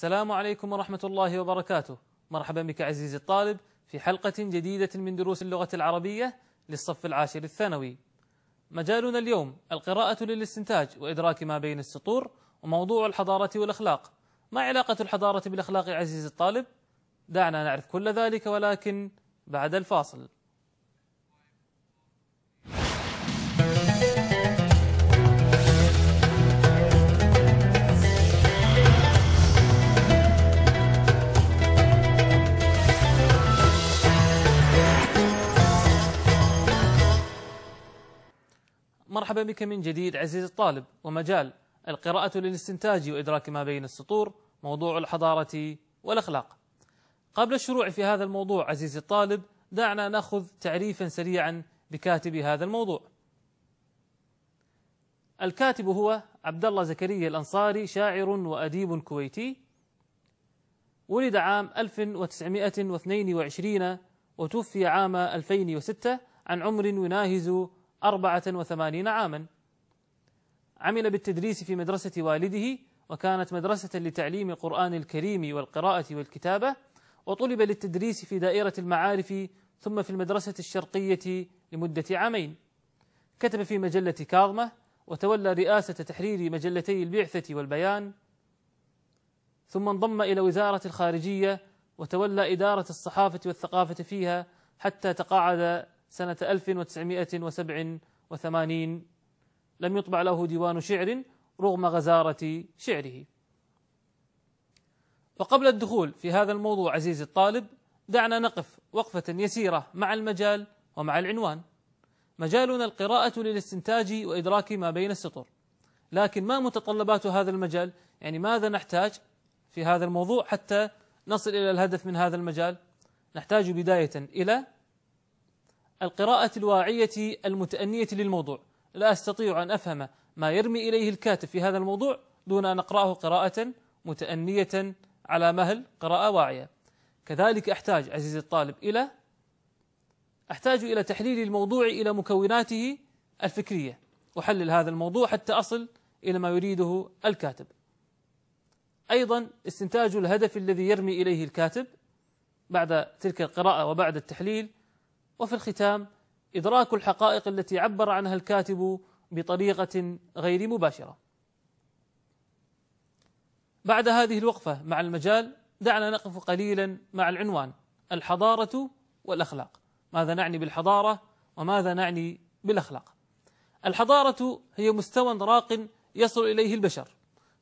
السلام عليكم ورحمة الله وبركاته مرحبا بك عزيزي الطالب في حلقة جديدة من دروس اللغة العربية للصف العاشر الثانوي مجالنا اليوم القراءة للاستنتاج وإدراك ما بين السطور وموضوع الحضارة والأخلاق ما علاقة الحضارة بالأخلاق عزيزي الطالب؟ دعنا نعرف كل ذلك ولكن بعد الفاصل مرحبا بك من جديد عزيزي الطالب ومجال القراءة للاستنتاج وإدراك ما بين السطور موضوع الحضارة والأخلاق قبل الشروع في هذا الموضوع عزيزي الطالب دعنا ناخذ تعريفا سريعا بكاتب هذا الموضوع الكاتب هو عبد الله زكريا الأنصاري شاعر وأديب كويتي ولد عام 1922 وتوفي عام 2006 عن عمر يناهز أربعة وثمانين عاما عمل بالتدريس في مدرسة والده وكانت مدرسة لتعليم القرآن الكريم والقراءة والكتابة وطلب للتدريس في دائرة المعارف ثم في المدرسة الشرقية لمدة عامين كتب في مجلة كاظمة وتولى رئاسة تحرير مجلتي البعثة والبيان ثم انضم إلى وزارة الخارجية وتولى إدارة الصحافة والثقافة فيها حتى تقاعد سنة 1987 لم يطبع له ديوان شعر رغم غزارة شعره وقبل الدخول في هذا الموضوع عزيزي الطالب دعنا نقف وقفة يسيرة مع المجال ومع العنوان مجالنا القراءة للاستنتاج وإدراك ما بين السطر لكن ما متطلبات هذا المجال يعني ماذا نحتاج في هذا الموضوع حتى نصل إلى الهدف من هذا المجال نحتاج بداية إلى القراءة الواعية المتأنية للموضوع لا أستطيع أن أفهم ما يرمي إليه الكاتب في هذا الموضوع دون أن أقرأه قراءة متأنية على مهل قراءة واعية كذلك أحتاج عزيزي الطالب إلى أحتاج إلى تحليل الموضوع إلى مكوناته الفكرية أحلل هذا الموضوع حتى أصل إلى ما يريده الكاتب أيضا استنتاج الهدف الذي يرمي إليه الكاتب بعد تلك القراءة وبعد التحليل وفي الختام إدراك الحقائق التي عبر عنها الكاتب بطريقة غير مباشرة بعد هذه الوقفة مع المجال دعنا نقف قليلا مع العنوان الحضارة والأخلاق ماذا نعني بالحضارة وماذا نعني بالأخلاق الحضارة هي مستوى راق يصل إليه البشر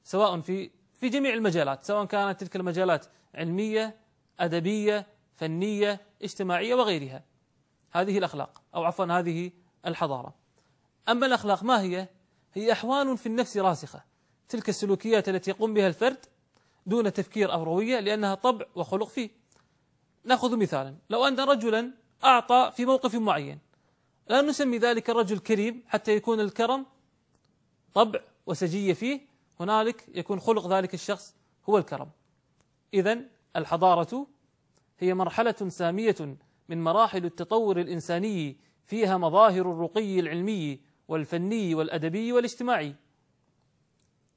سواء في في جميع المجالات سواء كانت تلك المجالات علمية أدبية فنية اجتماعية وغيرها هذه الاخلاق او عفوا هذه الحضاره. اما الاخلاق ما هي؟ هي احوال في النفس راسخه تلك السلوكيات التي يقوم بها الفرد دون تفكير او رويه لانها طبع وخلق فيه. ناخذ مثالا لو ان رجلا اعطى في موقف معين لا نسمي ذلك الرجل كريم حتى يكون الكرم طبع وسجيه فيه هنالك يكون خلق ذلك الشخص هو الكرم. اذا الحضاره هي مرحله ساميه من مراحل التطور الإنساني فيها مظاهر الرقي العلمي والفني والأدبي والاجتماعي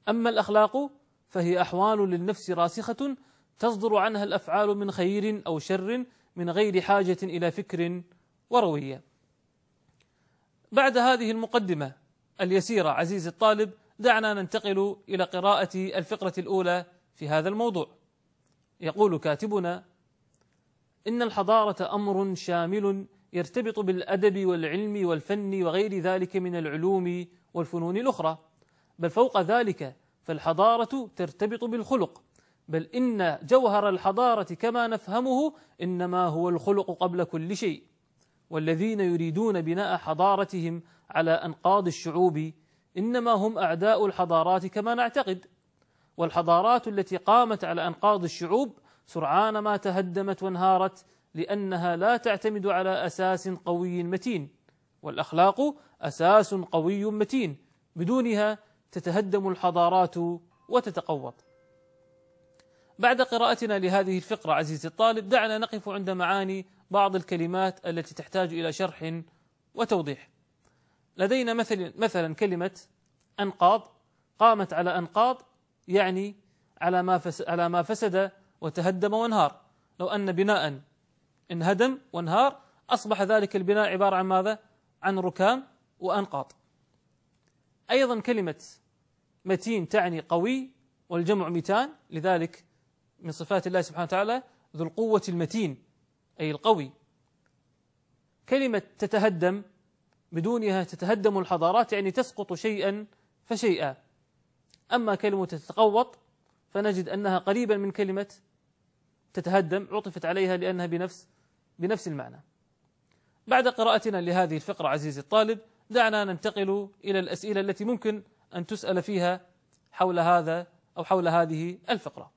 أما الأخلاق فهي أحوال للنفس راسخة تصدر عنها الأفعال من خير أو شر من غير حاجة إلى فكر وروية بعد هذه المقدمة اليسيرة عزيزي الطالب دعنا ننتقل إلى قراءة الفقرة الأولى في هذا الموضوع يقول كاتبنا إن الحضارة أمر شامل يرتبط بالأدب والعلم والفن وغير ذلك من العلوم والفنون الأخرى بل فوق ذلك فالحضارة ترتبط بالخلق بل إن جوهر الحضارة كما نفهمه إنما هو الخلق قبل كل شيء والذين يريدون بناء حضارتهم على أنقاض الشعوب إنما هم أعداء الحضارات كما نعتقد والحضارات التي قامت على أنقاض الشعوب سرعان ما تهدمت وانهارت لأنها لا تعتمد على أساس قوي متين والأخلاق أساس قوي متين بدونها تتهدم الحضارات وتتقوض بعد قراءتنا لهذه الفقرة عزيزي الطالب دعنا نقف عند معاني بعض الكلمات التي تحتاج إلى شرح وتوضيح لدينا مثل مثلا كلمة أنقاض قامت على أنقاض يعني على ما على ما فسد وتهدم وانهار لو أن بناء انهدم وانهار أصبح ذلك البناء عبارة عن ماذا؟ عن ركام وأنقاط أيضا كلمة متين تعني قوي والجمع متان لذلك من صفات الله سبحانه وتعالى ذو القوة المتين أي القوي كلمة تتهدم بدونها تتهدم الحضارات يعني تسقط شيئا فشيئا أما كلمة تتقوط فنجد أنها قريبا من كلمة تتهدم عطفت عليها لأنها بنفس بنفس المعنى بعد قراءتنا لهذه الفقرة عزيزي الطالب دعنا ننتقل إلى الأسئلة التي ممكن أن تسأل فيها حول هذا أو حول هذه الفقرة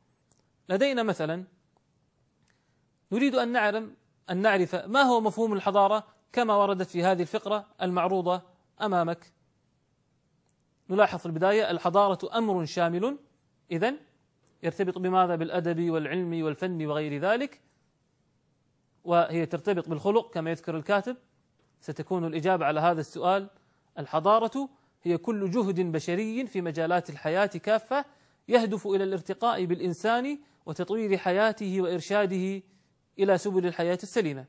لدينا مثلا نريد أن نعلم أن نعرف ما هو مفهوم الحضارة كما وردت في هذه الفقرة المعروضة أمامك نلاحظ في البداية الحضارة أمر شامل إذا يرتبط بماذا بالأدب والعلم والفن وغير ذلك وهي ترتبط بالخلق كما يذكر الكاتب ستكون الإجابة على هذا السؤال الحضارة هي كل جهد بشري في مجالات الحياة كافة يهدف إلى الارتقاء بالإنسان وتطوير حياته وإرشاده إلى سبل الحياة السليمة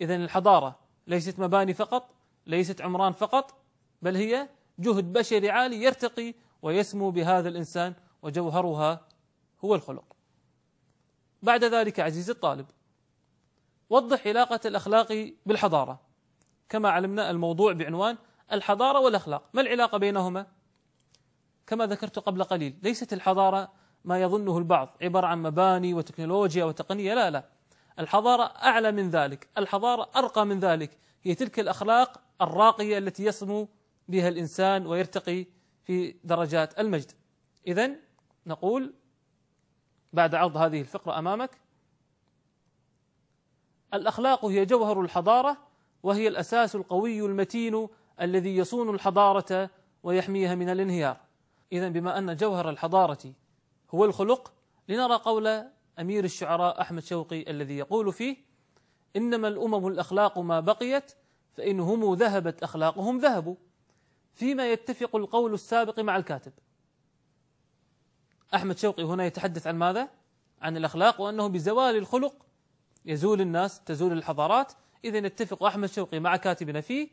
إذا الحضارة ليست مباني فقط ليست عمران فقط بل هي جهد بشري عالي يرتقي ويسمو بهذا الإنسان وجوهرها هو الخلق بعد ذلك عزيزي الطالب وضح علاقة الأخلاق بالحضارة كما علمنا الموضوع بعنوان الحضارة والأخلاق ما العلاقة بينهما؟ كما ذكرت قبل قليل ليست الحضارة ما يظنه البعض عبارة عن مباني وتكنولوجيا وتقنية لا لا الحضارة أعلى من ذلك الحضارة أرقى من ذلك هي تلك الأخلاق الراقية التي يسمو بها الإنسان ويرتقي في درجات المجد إذا نقول بعد عرض هذه الفقرة أمامك الأخلاق هي جوهر الحضارة وهي الأساس القوي المتين الذي يصون الحضارة ويحميها من الانهيار إذا بما أن جوهر الحضارة هو الخلق لنرى قول أمير الشعراء أحمد شوقي الذي يقول فيه إنما الأمم الأخلاق ما بقيت فإن هم ذهبت أخلاقهم ذهبوا فيما يتفق القول السابق مع الكاتب أحمد شوقي هنا يتحدث عن ماذا؟ عن الأخلاق وأنه بزوال الخلق يزول الناس تزول الحضارات إذا يتفق أحمد شوقي مع كاتبنا فيه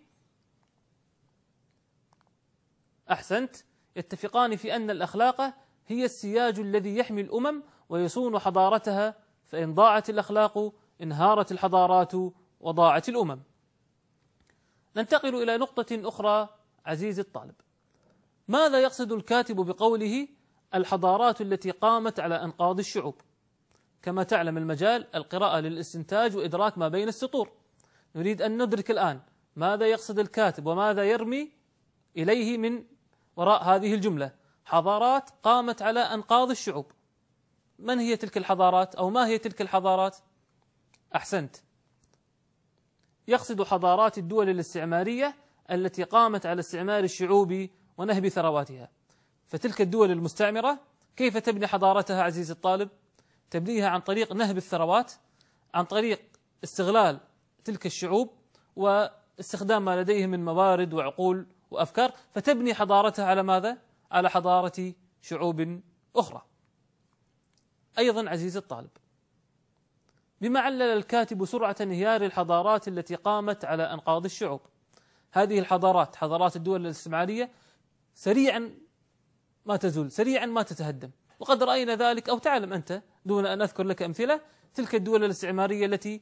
أحسنت يتفقان في أن الأخلاق هي السياج الذي يحمي الأمم ويصون حضارتها فإن ضاعت الأخلاق انهارت الحضارات وضاعت الأمم ننتقل إلى نقطة أخرى عزيزي الطالب ماذا يقصد الكاتب بقوله الحضارات التي قامت على أنقاض الشعوب كما تعلم المجال القراءة للاستنتاج وإدراك ما بين السطور نريد أن ندرك الآن ماذا يقصد الكاتب وماذا يرمي إليه من وراء هذه الجملة حضارات قامت على أنقاض الشعوب من هي تلك الحضارات أو ما هي تلك الحضارات أحسنت يقصد حضارات الدول الاستعمارية التي قامت على استعمار الشعوب ونهب ثرواتها فتلك الدول المستعمرة كيف تبني حضارتها عزيزي الطالب تبنيها عن طريق نهب الثروات عن طريق استغلال تلك الشعوب واستخدام ما لديهم من موارد وعقول وأفكار فتبني حضارتها على ماذا؟ على حضارة شعوب أخرى أيضا عزيزي الطالب بما علل الكاتب سرعة انهيار الحضارات التي قامت على أنقاض الشعوب هذه الحضارات حضارات الدول الاستعمارية سريعا ما تزول سريعا ما تتهدم وقد رأينا ذلك أو تعلم أنت دون أن أذكر لك أمثلة تلك الدول الاستعمارية التي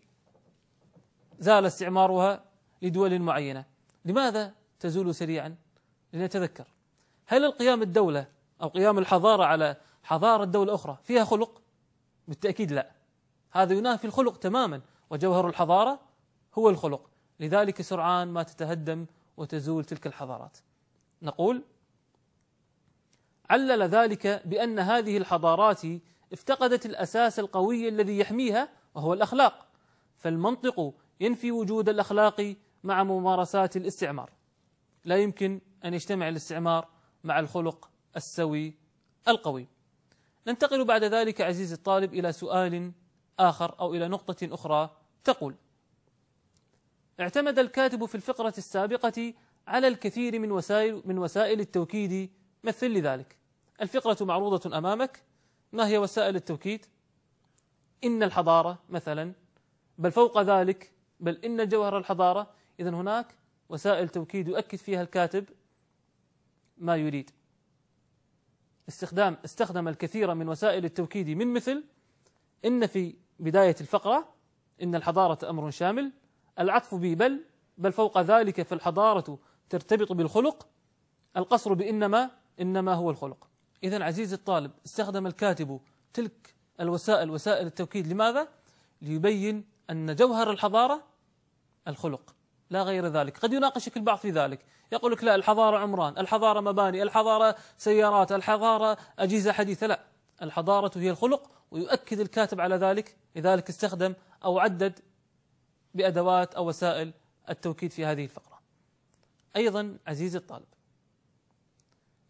زال استعمارها لدول معينة لماذا تزول سريعا لنتذكر هل القيام الدولة أو قيام الحضارة على حضارة دولة أخرى فيها خلق بالتأكيد لا هذا ينافي الخلق تماما وجوهر الحضارة هو الخلق لذلك سرعان ما تتهدم وتزول تلك الحضارات نقول علل ذلك بأن هذه الحضارات افتقدت الأساس القوي الذي يحميها وهو الأخلاق فالمنطق ينفي وجود الأخلاق مع ممارسات الاستعمار لا يمكن أن يجتمع الاستعمار مع الخلق السوي القوي ننتقل بعد ذلك عزيزي الطالب إلى سؤال آخر أو إلى نقطة أخرى تقول اعتمد الكاتب في الفقرة السابقة على الكثير من وسائل من وسائل التوكيد مثل لي ذلك الفقرة معروضة أمامك ما هي وسائل التوكيد إن الحضارة مثلا بل فوق ذلك بل إن جوهر الحضارة إذا هناك وسائل توكيد يؤكد فيها الكاتب ما يريد استخدام استخدم الكثير من وسائل التوكيد من مثل إن في بداية الفقرة إن الحضارة أمر شامل العطف بل بل فوق ذلك فالحضارة ترتبط بالخلق القصر بإنما إنما هو الخلق إذا عزيزي الطالب استخدم الكاتب تلك الوسائل وسائل التوكيد لماذا؟ ليبين أن جوهر الحضارة الخلق لا غير ذلك قد يناقشك البعض في ذلك يقول لك لا الحضارة عمران الحضارة مباني الحضارة سيارات الحضارة أجهزة حديثة لا الحضارة هي الخلق ويؤكد الكاتب على ذلك لذلك استخدم أو عدد بأدوات أو وسائل التوكيد في هذه الفقرة أيضا عزيزي الطالب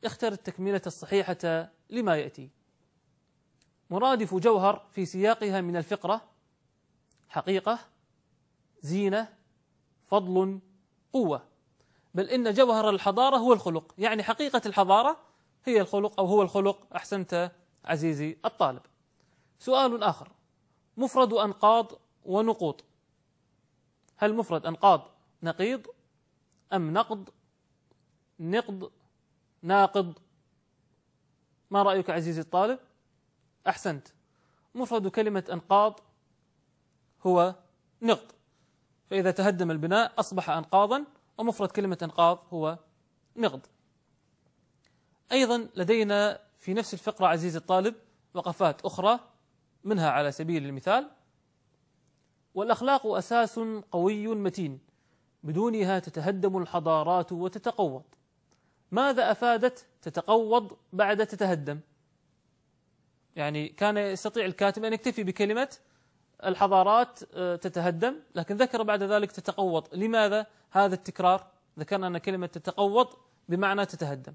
اختر التكملة الصحيحة لما يأتي مرادف جوهر في سياقها من الفقرة حقيقة زينة فضل قوة بل إن جوهر الحضارة هو الخلق يعني حقيقة الحضارة هي الخلق أو هو الخلق أحسنت عزيزي الطالب سؤال آخر مفرد أنقاض ونقوط هل مفرد أنقاض نقيض أم نقض نقض ناقض ما رأيك عزيزي الطالب أحسنت مفرد كلمة أنقاض هو نقض فإذا تهدم البناء أصبح أنقاضا ومفرد كلمة أنقاض هو نقض أيضا لدينا في نفس الفقرة عزيزي الطالب وقفات أخرى منها على سبيل المثال والأخلاق أساس قوي متين بدونها تتهدم الحضارات وتتقوض ماذا أفادت تتقوض بعد تتهدم يعني كان يستطيع الكاتب أن يكتفي بكلمة الحضارات آه، تتهدم لكن ذكر بعد ذلك تتقوض لماذا هذا التكرار ذكرنا أن كلمة تتقوض بمعنى تتهدم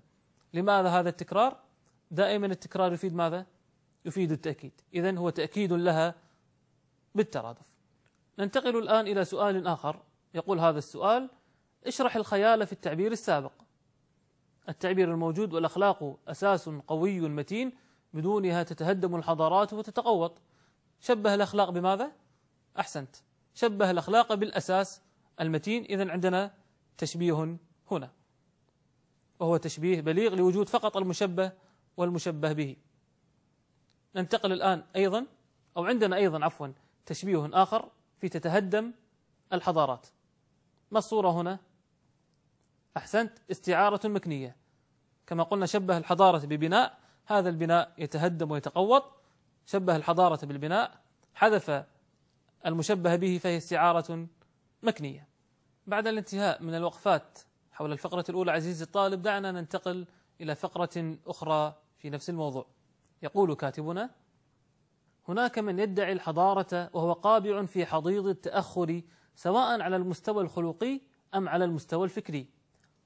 لماذا هذا التكرار دائما التكرار يفيد ماذا يفيد التأكيد إذا هو تأكيد لها بالترادف ننتقل الآن إلى سؤال آخر يقول هذا السؤال اشرح الخيال في التعبير السابق التعبير الموجود والأخلاق أساس قوي متين بدونها تتهدم الحضارات وتتقوط شبه الأخلاق بماذا؟ أحسنت شبه الأخلاق بالأساس المتين إذا عندنا تشبيه هنا وهو تشبيه بليغ لوجود فقط المشبه والمشبه به ننتقل الآن أيضا أو عندنا أيضا عفوا تشبيه آخر في تتهدم الحضارات ما الصورة هنا؟ أحسنت استعارة مكنية كما قلنا شبه الحضارة ببناء هذا البناء يتهدم ويتقوط شبه الحضارة بالبناء حذف المشبه به فهي استعارة مكنية بعد الانتهاء من الوقفات حول الفقرة الأولى عزيزي الطالب دعنا ننتقل إلى فقرة أخرى في نفس الموضوع يقول كاتبنا هناك من يدعي الحضارة وهو قابع في حضيض التأخر سواء على المستوى الخلقي أم على المستوى الفكري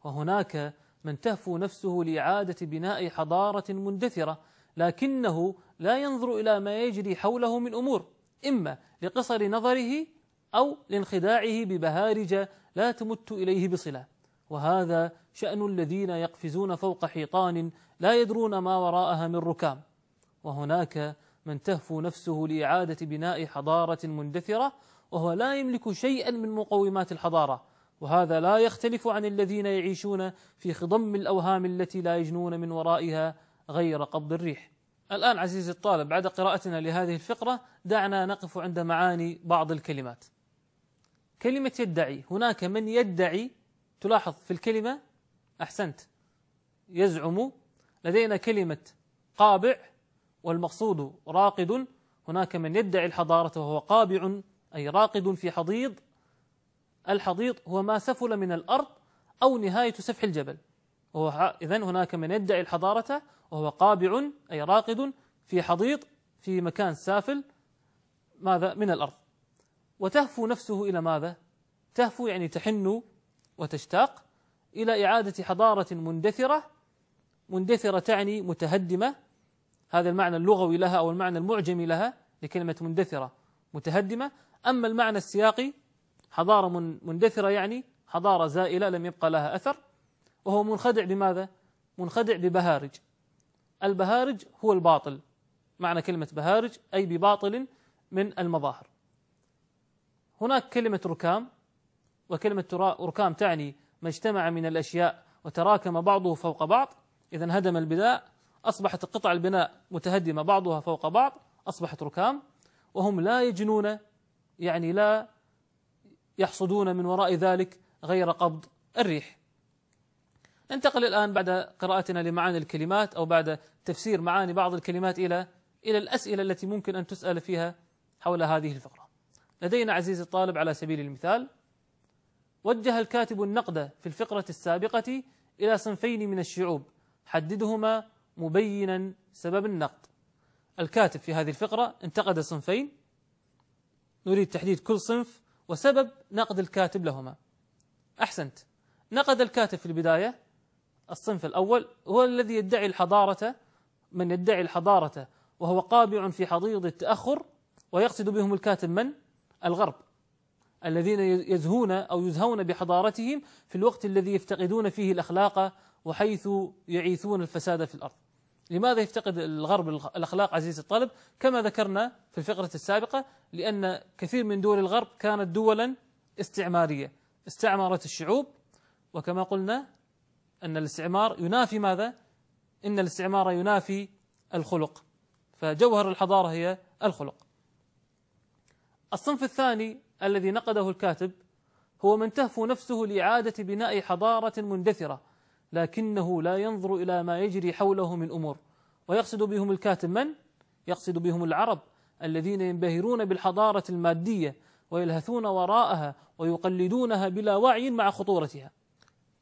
وهناك من تهفو نفسه لإعادة بناء حضارة مندثرة لكنه لا ينظر إلى ما يجري حوله من أمور إما لقصر نظره أو لانخداعه ببهارج لا تمت إليه بصلة وهذا شأن الذين يقفزون فوق حيطان لا يدرون ما وراءها من ركام وهناك من تهفو نفسه لإعادة بناء حضارة مندثرة وهو لا يملك شيئا من مقومات الحضارة وهذا لا يختلف عن الذين يعيشون في خضم الاوهام التي لا يجنون من ورائها غير قبض الريح. الان عزيزي الطالب بعد قراءتنا لهذه الفقره دعنا نقف عند معاني بعض الكلمات. كلمه يدعي هناك من يدعي تلاحظ في الكلمه احسنت يزعم لدينا كلمه قابع والمقصود راقد هناك من يدعي الحضاره وهو قابع اي راقد في حضيض الحضيض هو ما سفل من الأرض أو نهاية سفح الجبل إذا هناك من يدعي الحضارة وهو قابع أي راقد في حضيض في مكان سافل ماذا من الأرض وتهفو نفسه إلى ماذا تهفو يعني تحن وتشتاق إلى إعادة حضارة مندثرة مندثرة تعني متهدمة هذا المعنى اللغوي لها أو المعنى المعجمي لها لكلمة مندثرة متهدمة أما المعنى السياقي حضارة مندثرة يعني حضارة زائلة لم يبقى لها أثر وهو منخدع بماذا؟ منخدع ببهارج البهارج هو الباطل معنى كلمة بهارج أي بباطل من المظاهر هناك كلمة ركام وكلمة ركام تعني ما اجتمع من الأشياء وتراكم بعضه فوق بعض إذا هدم البناء أصبحت قطع البناء متهدمة بعضها فوق بعض أصبحت ركام وهم لا يجنون يعني لا يحصدون من وراء ذلك غير قبض الريح ننتقل الآن بعد قراءتنا لمعاني الكلمات أو بعد تفسير معاني بعض الكلمات إلى إلى الأسئلة التي ممكن أن تسأل فيها حول هذه الفقرة لدينا عزيزي الطالب على سبيل المثال وجه الكاتب النقد في الفقرة السابقة إلى صنفين من الشعوب حددهما مبينا سبب النقد الكاتب في هذه الفقرة انتقد صنفين نريد تحديد كل صنف وسبب نقد الكاتب لهما أحسنت نقد الكاتب في البداية الصنف الأول هو الذي يدعي الحضارة من يدعي الحضارة وهو قابع في حضيض التأخر ويقصد بهم الكاتب من؟ الغرب الذين يزهون أو يزهون بحضارتهم في الوقت الذي يفتقدون فيه الأخلاق وحيث يعيثون الفساد في الأرض لماذا يفتقد الغرب الأخلاق عزيز الطالب كما ذكرنا في الفقرة السابقة لأن كثير من دول الغرب كانت دولا استعمارية استعمرت الشعوب وكما قلنا أن الاستعمار ينافي ماذا؟ إن الاستعمار ينافي الخلق فجوهر الحضارة هي الخلق الصنف الثاني الذي نقده الكاتب هو من تهفو نفسه لإعادة بناء حضارة مندثرة لكنه لا ينظر إلى ما يجري حوله من أمور ويقصد بهم الكاتب من؟ يقصد بهم العرب الذين ينبهرون بالحضارة المادية ويلهثون وراءها ويقلدونها بلا وعي مع خطورتها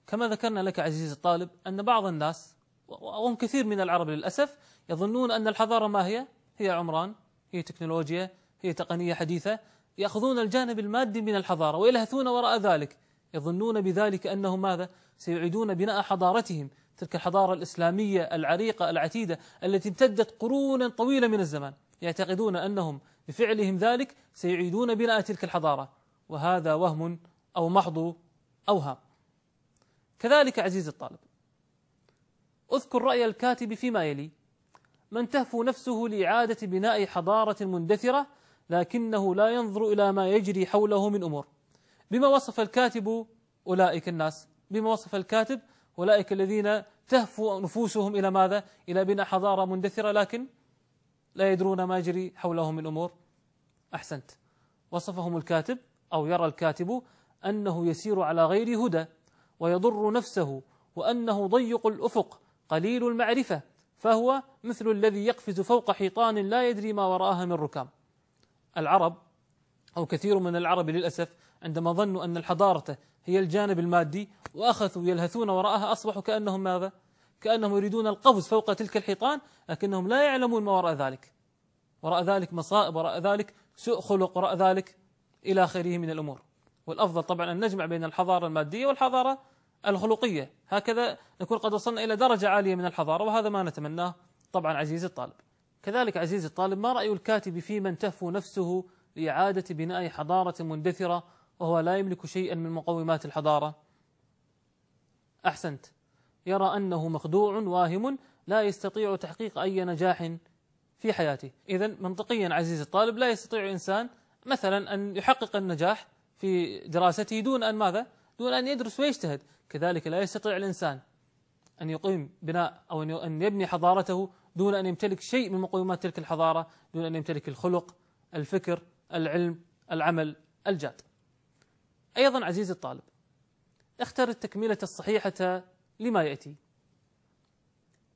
كما ذكرنا لك عزيزي الطالب أن بعض الناس وهم كثير من العرب للأسف يظنون أن الحضارة ما هي؟ هي عمران هي تكنولوجيا هي تقنية حديثة يأخذون الجانب المادي من الحضارة ويلهثون وراء ذلك يظنون بذلك أنهم ماذا سيعيدون بناء حضارتهم تلك الحضارة الإسلامية العريقة العتيدة التي امتدت قرونا طويلة من الزمان يعتقدون أنهم بفعلهم ذلك سيعيدون بناء تلك الحضارة وهذا وهم أو محض أوهام كذلك عزيزي الطالب اذكر رأي الكاتب فيما يلي من تهفو نفسه لإعادة بناء حضارة مندثرة لكنه لا ينظر إلى ما يجري حوله من أمور بما وصف الكاتب أولئك الناس بما وصف الكاتب أولئك الذين تهفو نفوسهم إلى ماذا إلى بناء حضارة مندثرة لكن لا يدرون ما يجري حولهم من أمور أحسنت وصفهم الكاتب أو يرى الكاتب أنه يسير على غير هدى ويضر نفسه وأنه ضيق الأفق قليل المعرفة فهو مثل الذي يقفز فوق حيطان لا يدري ما وراءها من ركام العرب أو كثير من العرب للأسف عندما ظنوا أن الحضارة هي الجانب المادي وأخذوا يلهثون وراءها أصبحوا كأنهم ماذا؟ كأنهم يريدون القفز فوق تلك الحيطان لكنهم لا يعلمون ما وراء ذلك وراء ذلك مصائب وراء ذلك سوء خلق وراء ذلك إلى آخره من الأمور والأفضل طبعا أن نجمع بين الحضارة المادية والحضارة الخلقية هكذا نكون قد وصلنا إلى درجة عالية من الحضارة وهذا ما نتمناه طبعا عزيزي الطالب كذلك عزيزي الطالب ما رأي الكاتب في من تهفو نفسه لإعادة بناء حضارة مندثرة وهو لا يملك شيئا من مقومات الحضارة أحسنت يرى أنه مخدوع واهم لا يستطيع تحقيق أي نجاح في حياته إذا منطقيا عزيزي الطالب لا يستطيع إنسان مثلا أن يحقق النجاح في دراسته دون أن ماذا؟ دون أن يدرس ويجتهد كذلك لا يستطيع الإنسان أن يقيم بناء أو أن يبني حضارته دون أن يمتلك شيء من مقومات تلك الحضارة دون أن يمتلك الخلق الفكر العلم العمل الجاد أيضا عزيزي الطالب اختر التكملة الصحيحة لما يأتي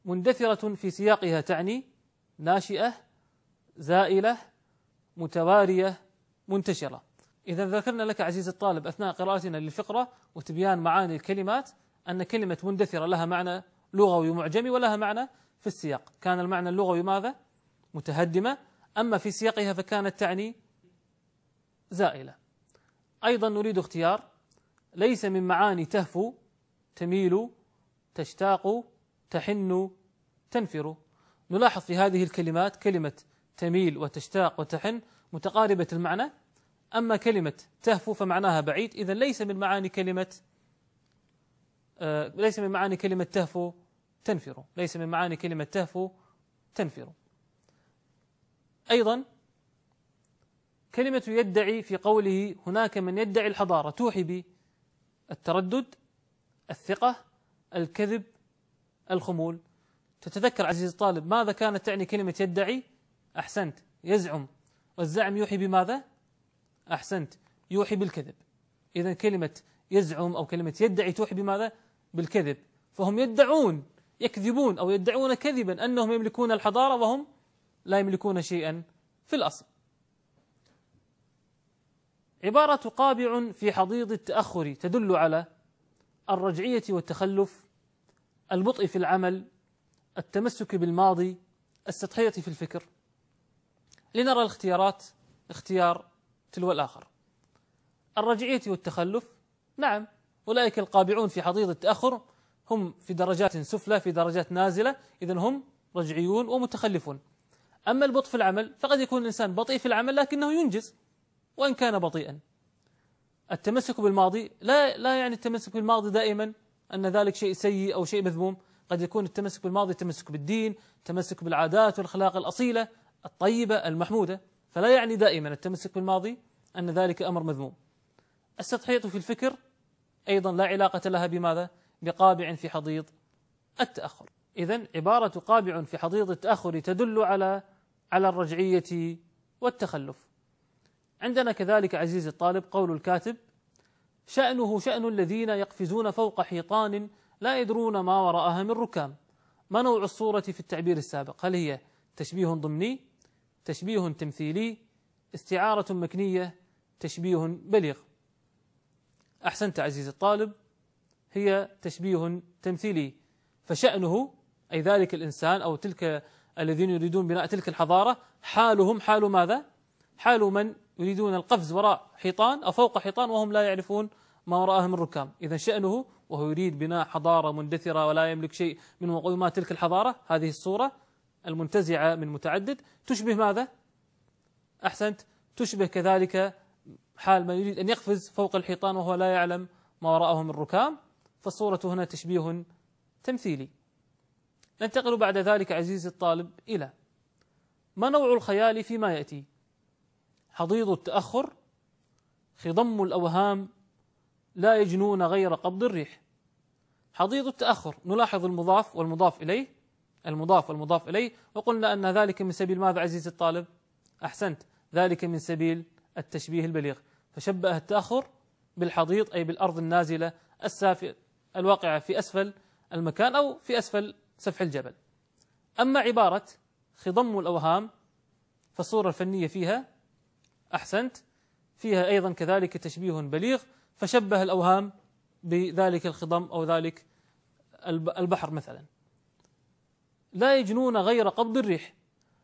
مندثرة في سياقها تعني ناشئة زائلة متوارية منتشرة إذا ذكرنا لك عزيزي الطالب أثناء قراءتنا للفقرة وتبيان معاني الكلمات أن كلمة مندثرة لها معنى لغوي معجمي ولها معنى في السياق كان المعنى اللغوي ماذا؟ متهدمة أما في سياقها فكانت تعني زائلة أيضا نريد اختيار ليس من معاني تهفو تميل تشتاق تحن تنفر نلاحظ في هذه الكلمات كلمة تميل وتشتاق وتحن متقاربة المعنى أما كلمة تهفو فمعناها بعيد إذا ليس من معاني كلمة آه ليس من معاني كلمة تهفو تنفر ليس من معاني كلمة تهفو تنفر أيضا كلمة يدعي في قوله هناك من يدعي الحضارة توحي بالتردد الثقة الكذب الخمول تتذكر عزيز الطالب ماذا كانت تعني كلمة يدعي أحسنت يزعم والزعم يوحي بماذا أحسنت يوحي بالكذب إذا كلمة يزعم أو كلمة يدعي توحي بماذا بالكذب فهم يدعون يكذبون أو يدعون كذبا أنهم يملكون الحضارة وهم لا يملكون شيئا في الأصل عبارة قابع في حضيض التأخر تدل على الرجعية والتخلف البطء في العمل التمسك بالماضي السطحية في الفكر لنرى الاختيارات اختيار تلو الآخر الرجعية والتخلف نعم أولئك القابعون في حضيض التأخر هم في درجات سفلى في درجات نازلة إذا هم رجعيون ومتخلفون أما البطء في العمل فقد يكون الإنسان بطيء في العمل لكنه ينجز وإن كان بطيئا التمسك بالماضي لا لا يعني التمسك بالماضي دائما أن ذلك شيء سيء أو شيء مذموم قد يكون التمسك بالماضي تمسك بالدين تمسك بالعادات والأخلاق الأصيلة الطيبة المحمودة فلا يعني دائما التمسك بالماضي أن ذلك أمر مذموم السطحية في الفكر أيضا لا علاقة لها بماذا؟ بقابع في حضيض التأخر إذا عبارة قابع في حضيض التأخر تدل على على الرجعية والتخلف عندنا كذلك عزيزي الطالب قول الكاتب شأنه شأن الذين يقفزون فوق حيطان لا يدرون ما وراءها من ركام ما نوع الصورة في التعبير السابق هل هي تشبيه ضمني تشبيه تمثيلي استعارة مكنية تشبيه بليغ أحسنت عزيزي الطالب هي تشبيه تمثيلي فشأنه أي ذلك الإنسان أو تلك الذين يريدون بناء تلك الحضارة حالهم حال ماذا؟ حال من يريدون القفز وراء حيطان أو فوق حيطان وهم لا يعرفون ما وراءه من ركام إذا شأنه وهو يريد بناء حضارة مندثرة ولا يملك شيء من مقومات تلك الحضارة هذه الصورة المنتزعة من متعدد تشبه ماذا؟ أحسنت تشبه كذلك حال من يريد أن يقفز فوق الحيطان وهو لا يعلم ما وراءه من ركام فالصورة هنا تشبيه تمثيلي ننتقل بعد ذلك عزيزي الطالب إلى ما نوع الخيال فيما يأتي حضيض التأخر خضم الأوهام لا يجنون غير قبض الريح حضيض التأخر نلاحظ المضاف والمضاف إليه المضاف والمضاف إليه وقلنا أن ذلك من سبيل ماذا عزيزي الطالب أحسنت ذلك من سبيل التشبيه البليغ فشبه التأخر بالحضيض أي بالأرض النازلة السافئة الواقعة في أسفل المكان أو في أسفل سفح الجبل أما عبارة خضم الأوهام فالصورة الفنية فيها أحسنت فيها أيضا كذلك تشبيه بليغ فشبه الأوهام بذلك الخضم أو ذلك البحر مثلا لا يجنون غير قبض الريح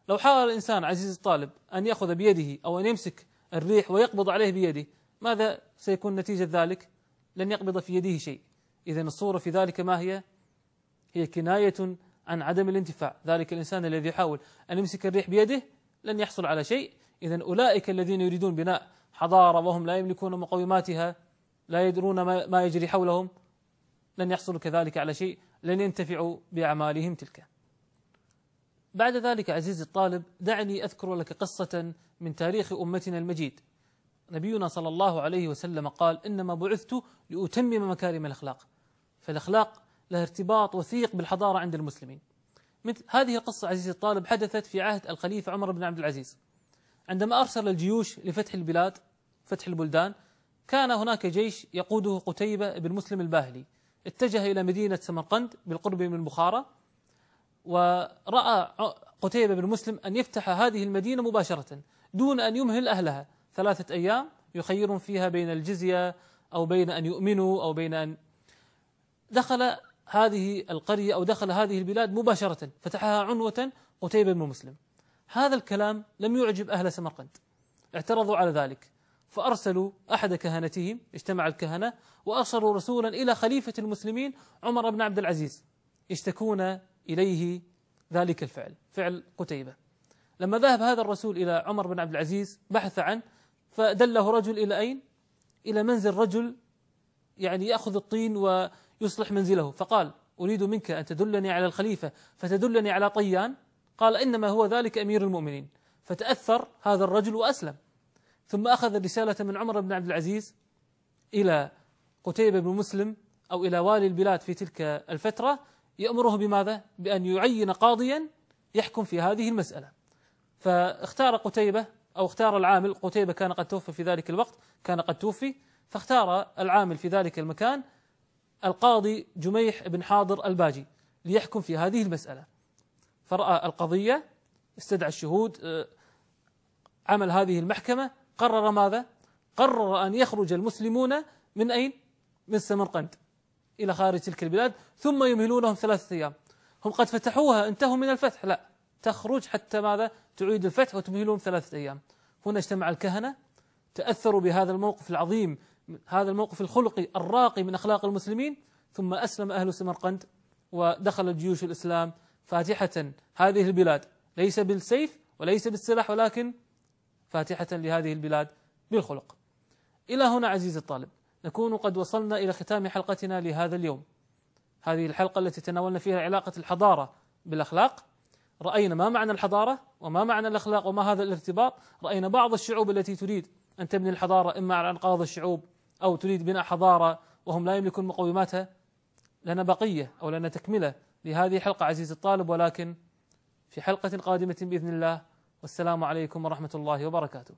لو حاول الإنسان عزيز الطالب أن يأخذ بيده أو أن يمسك الريح ويقبض عليه بيده ماذا سيكون نتيجة ذلك لن يقبض في يده شيء إذا الصورة في ذلك ما هي هي كناية عن عدم الانتفاع ذلك الإنسان الذي يحاول أن يمسك الريح بيده لن يحصل على شيء إذا أولئك الذين يريدون بناء حضارة وهم لا يملكون مقوماتها لا يدرون ما يجري حولهم لن يحصلوا كذلك على شيء لن ينتفعوا بأعمالهم تلك بعد ذلك عزيزي الطالب دعني أذكر لك قصة من تاريخ أمتنا المجيد نبينا صلى الله عليه وسلم قال إنما بعثت لأتمم مكارم الأخلاق فالأخلاق لها ارتباط وثيق بالحضارة عند المسلمين مثل هذه القصة عزيزي الطالب حدثت في عهد الخليفة عمر بن عبد العزيز عندما أرسل الجيوش لفتح البلاد فتح البلدان كان هناك جيش يقوده قتيبة بن مسلم الباهلي اتجه إلى مدينة سمرقند بالقرب من بخارى ورأى قتيبة بن مسلم أن يفتح هذه المدينة مباشرة دون أن يمهل أهلها ثلاثة أيام يخير فيها بين الجزية أو بين أن يؤمنوا أو بين أن دخل هذه القرية أو دخل هذه البلاد مباشرة فتحها عنوة قتيبة بن مسلم هذا الكلام لم يعجب أهل سمرقند اعترضوا على ذلك فأرسلوا أحد كهنتهم اجتمع الكهنة وأرسلوا رسولا إلى خليفة المسلمين عمر بن عبد العزيز يشتكون إليه ذلك الفعل فعل قتيبة لما ذهب هذا الرسول إلى عمر بن عبد العزيز بحث عنه فدله رجل إلى أين؟ إلى منزل رجل يعني يأخذ الطين ويصلح منزله فقال أريد منك أن تدلني على الخليفة فتدلني على طيان قال إنما هو ذلك أمير المؤمنين فتأثر هذا الرجل وأسلم ثم أخذ الرسالة من عمر بن عبد العزيز إلى قتيبة بن مسلم أو إلى والي البلاد في تلك الفترة يأمره بماذا؟ بأن يعين قاضيا يحكم في هذه المسألة فاختار قتيبة أو اختار العامل قتيبة كان قد توفي في ذلك الوقت كان قد توفي فاختار العامل في ذلك المكان القاضي جميح بن حاضر الباجي ليحكم في هذه المسألة فرأى القضية استدعى الشهود آه، عمل هذه المحكمة قرر ماذا؟ قرر أن يخرج المسلمون من أين؟ من سمرقند إلى خارج تلك البلاد ثم يمهلونهم ثلاثة أيام هم قد فتحوها انتهوا من الفتح لا تخرج حتى ماذا؟ تعيد الفتح وتمهلهم ثلاثة أيام هنا اجتمع الكهنة تأثروا بهذا الموقف العظيم هذا الموقف الخلقي الراقي من أخلاق المسلمين ثم أسلم أهل سمرقند ودخل جيوش الإسلام فاتحة هذه البلاد ليس بالسيف وليس بالسلاح ولكن فاتحة لهذه البلاد بالخلق. إلى هنا عزيزي الطالب نكون قد وصلنا إلى ختام حلقتنا لهذا اليوم. هذه الحلقة التي تناولنا فيها علاقة الحضارة بالأخلاق رأينا ما معنى الحضارة وما معنى الأخلاق وما هذا الارتباط رأينا بعض الشعوب التي تريد أن تبني الحضارة إما على أنقاض الشعوب أو تريد بناء حضارة وهم لا يملكون مقوماتها لنا بقية أو لنا تكملة لهذه الحلقة عزيزي الطالب ولكن في حلقة قادمة بإذن الله والسلام عليكم ورحمة الله وبركاته